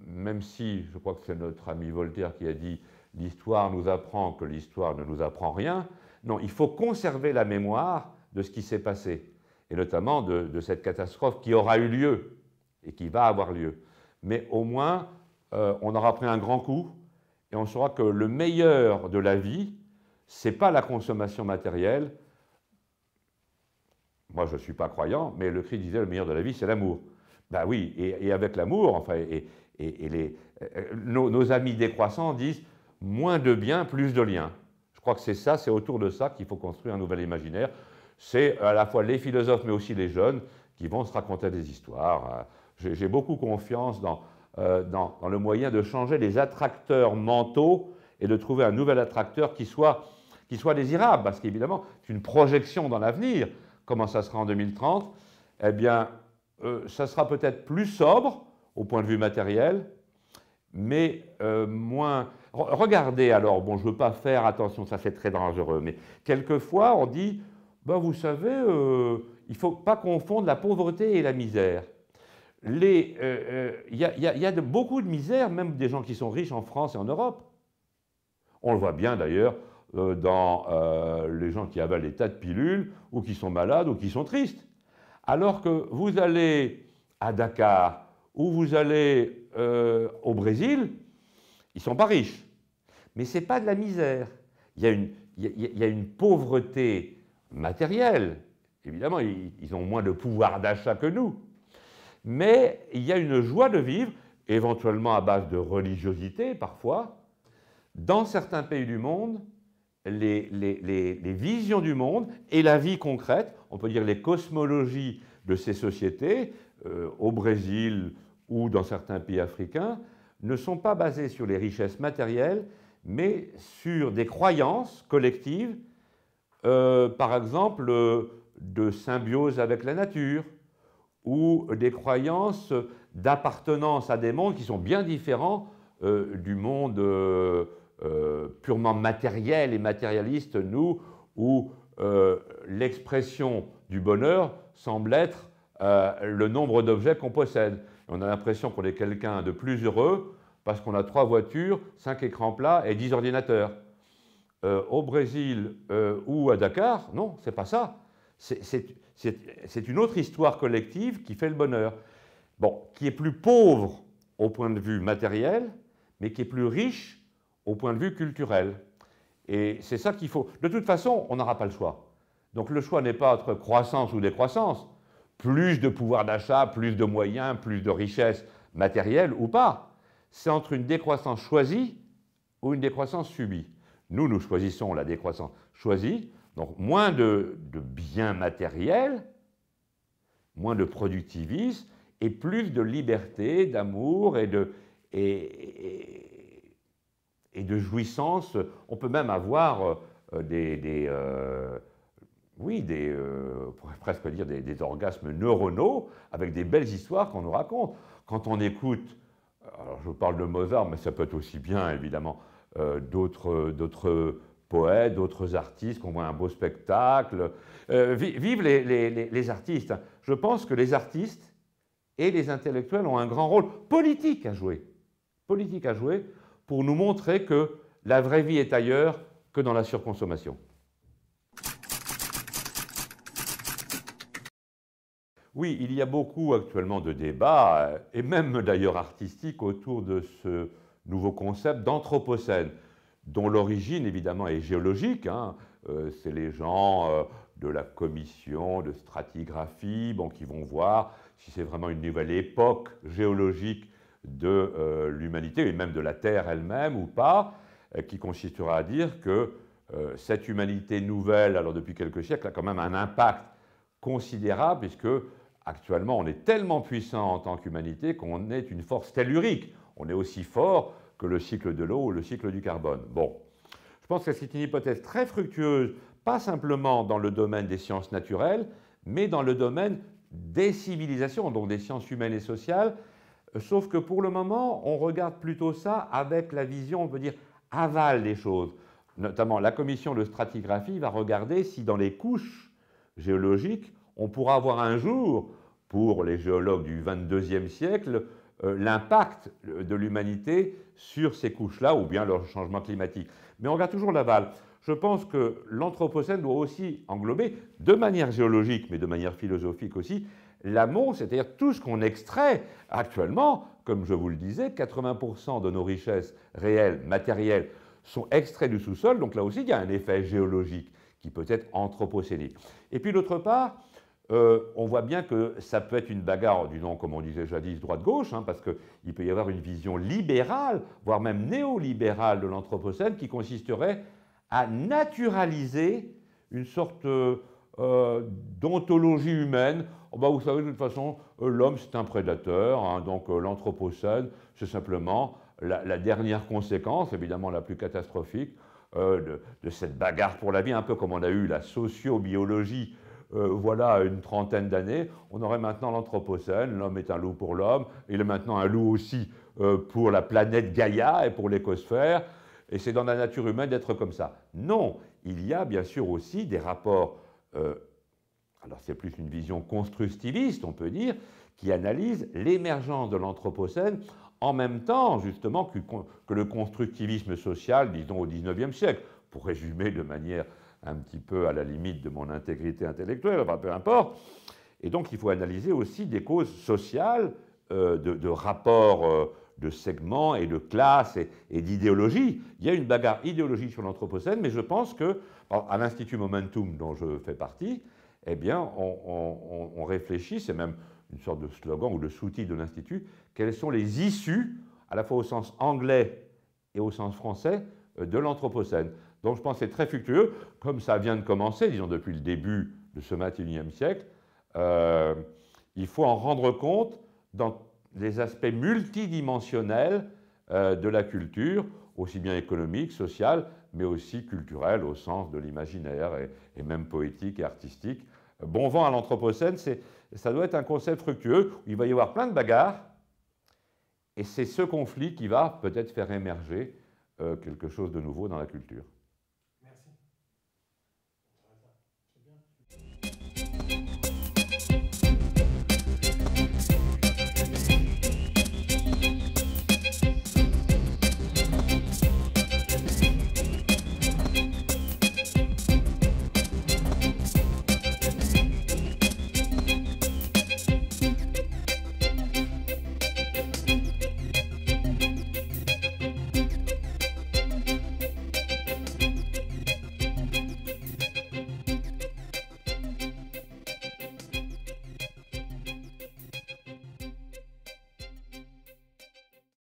Speaker 1: même si je crois que c'est notre ami Voltaire qui a dit l'histoire nous apprend que l'histoire ne nous apprend rien, non, il faut conserver la mémoire de ce qui s'est passé et notamment de, cette catastrophe qui aura eu lieu et qui va avoir lieu. Mais au moins, euh, on aura pris un grand coup et on saura que le meilleur de la vie, ce n'est pas la consommation matérielle. Moi, je ne suis pas croyant, mais le cri disait le meilleur de la vie, c'est l'amour. Ben oui, et, avec l'amour, enfin, et, les, euh, nos, nos, amis décroissants disent moins de biens, plus de liens. Je crois que c'est ça, c'est autour de ça qu'il faut construire un nouvel imaginaire c'est à la fois les philosophes, mais aussi les jeunes, qui vont se raconter des histoires. Euh, j'ai beaucoup confiance euh, dans, dans, le moyen de changer les attracteurs mentaux et de trouver un nouvel attracteur qui soit, qui soit désirable, parce qu'évidemment, c'est une projection dans l'avenir. Comment ça sera en 2030 Eh bien, euh, ça sera peut-être plus sobre au point de vue matériel, mais moins... Regardez alors, bon, je ne veux pas faire attention, ça c'est très dangereux, mais quelquefois on dit, ben Vous savez, euh, il ne faut pas confondre la pauvreté et la misère. Euh, euh, il y a, de, beaucoup de misère, même des gens qui sont riches en France et en Europe. On le voit bien d'ailleurs dans les gens qui avalent des tas de pilules, ou qui sont malades, ou qui sont tristes. Alors que vous allez à Dakar, ou vous allez au Brésil, ils ne sont pas riches. Mais ce n'est pas de la misère. Il il y a une pauvreté matériel. Évidemment, ils, ont moins de pouvoir d'achat que nous. Mais il y a une joie de vivre, éventuellement à base de religiosité parfois. Dans certains pays du monde, les, visions du monde et la vie concrète, on peut dire les cosmologies de ces sociétés, euh, au Brésil ou dans certains pays africains, ne sont pas basées sur les richesses matérielles, mais sur des croyances collectives euh, par exemple, euh, de symbiose avec la nature ou des croyances d'appartenance à des mondes qui sont bien différents euh, du monde purement matériel et matérialiste, nous, où l'expression du bonheur semble être le nombre d'objets qu'on possède. On a l'impression qu'on est quelqu'un de plus heureux parce qu'on a trois voitures, cinq écrans plats et dix ordinateurs. Euh, au Brésil euh, ou à Dakar. Non, c'est pas ça. C'est une autre histoire collective qui fait le bonheur. Bon, qui est plus pauvre au point de vue matériel, mais qui est plus riche au point de vue culturel. Et c'est ça qu'il faut. De toute façon, on n'aura pas le choix. Donc le choix n'est pas entre croissance ou décroissance, plus de pouvoir d'achat, plus de moyens, plus de richesses matérielle ou pas. C'est entre une décroissance choisie ou une décroissance subie. Nous, nous choisissons la décroissance choisie, donc moins de, biens matériels, moins de productivisme et plus de liberté, d'amour et de, jouissance. On peut même avoir euh, des, euh, oui, des, euh, presque dire des, des, orgasmes neuronaux avec des belles histoires qu'on nous raconte. Quand on écoute, alors je parle de Mozart, mais ça peut être aussi bien évidemment euh, d'autres poètes, d'autres artistes, qu'on voit un beau spectacle. Euh, vivent vive les, les, artistes. Je pense que les artistes et les intellectuels ont un grand rôle politique à jouer. Politique à jouer pour nous montrer que la vraie vie est ailleurs que dans la surconsommation. Oui, il y a beaucoup actuellement de débats, euh, et même d'ailleurs artistiques, autour de ce, nouveau concept d'anthropocène, dont l'origine évidemment est géologique. Hein. Euh, c'est les gens euh, de la commission de stratigraphie qui vont voir si c'est vraiment une nouvelle époque géologique de euh, l'humanité et même de la Terre elle-même ou pas, qui consistera à dire que cette humanité nouvelle, alors depuis quelques siècles, a quand même un impact considérable puisque actuellement on est tellement puissant en tant qu'humanité qu'on est une force tellurique on est aussi fort que le cycle de l'eau ou le cycle du carbone. Bon, je pense que c'est une hypothèse très fructueuse, pas simplement dans le domaine des sciences naturelles, mais dans le domaine des civilisations, donc des sciences humaines et sociales, sauf que pour le moment, on regarde plutôt ça avec la vision, on peut dire, aval des choses. Notamment, la commission de stratigraphie va regarder si dans les couches géologiques, on pourra avoir un jour, pour les géologues du 22e siècle, euh, l'impact euh, de l'humanité sur ces couches-là ou bien leur changement climatique. Mais on regarde toujours l'aval. Je pense que l'Anthropocène doit aussi englober, de manière géologique, mais de manière philosophique aussi, l'amont, c'est-à-dire tout ce qu'on extrait actuellement. Comme je vous le disais, 80% de nos richesses réelles, matérielles, sont extraites du sous-sol. Donc là aussi, il y a un effet géologique qui peut être anthropocénique. Et puis d'autre part, euh, on voit bien que ça peut être une bagarre du nom, comme on disait jadis, droite-gauche, hein, parce qu'il peut y avoir une vision libérale, voire même néolibérale de l'Anthropocène, qui consisterait à naturaliser une sorte euh, d'ontologie humaine. Oh, bah, vous savez, de toute façon, euh, l'homme, c'est un prédateur, hein, donc l'Anthropocène, c'est simplement la, dernière conséquence, évidemment la plus catastrophique, de, cette bagarre pour la vie, un peu comme on a eu la sociobiologie euh, voilà une trentaine d'années, on aurait maintenant l'Anthropocène, l'homme est un loup pour l'homme, il est maintenant un loup aussi euh, pour la planète Gaïa et pour l'écosphère, et c'est dans la nature humaine d'être comme ça. Non, il y a bien sûr aussi des rapports, euh, alors c'est plus une vision constructiviste, on peut dire, qui analyse l'émergence de l'Anthropocène en même temps, justement, que, que le constructivisme social, disons, au XIXe siècle pour résumer de manière un petit peu à la limite de mon intégrité intellectuelle, peu importe. Et donc il faut analyser aussi des causes sociales, euh, de, rapports euh, de segments et de classes et, d'idéologies. d'idéologie. Il y a une bagarre idéologique sur l'Anthropocène, mais je pense que, à l'Institut Momentum dont je fais partie, eh bien, on, réfléchit, c'est même une sorte de slogan ou de soutien de l'Institut, quelles sont les issues, à la fois au sens anglais et au sens français, euh, de l'Anthropocène. Donc je pense que c'est très fructueux, comme ça vient de commencer, disons depuis le début de ce 21e siècle, euh, il faut en rendre compte dans les aspects multidimensionnels euh, de la culture, aussi bien économique, sociale, mais aussi culturelle au sens de l'imaginaire et, même poétique et artistique. Bon vent à l'Anthropocène, ça doit être un concept fructueux où il va y avoir plein de bagarres, et c'est ce conflit qui va peut-être faire émerger euh, quelque chose de nouveau dans la culture.